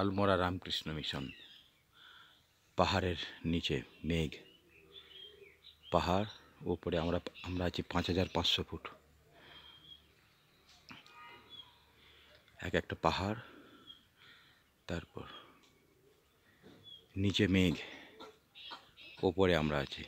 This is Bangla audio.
আলমোড়া রামকৃষ্ণ মিশন পাহাড়ের নিচে মেঘ পাহাড় ওপরে আমরা আমরা আছি পাঁচ হাজার পাঁচশো ফুট এক একটা পাহাড় তারপর নিচে মেঘ ওপরে আমরা আছি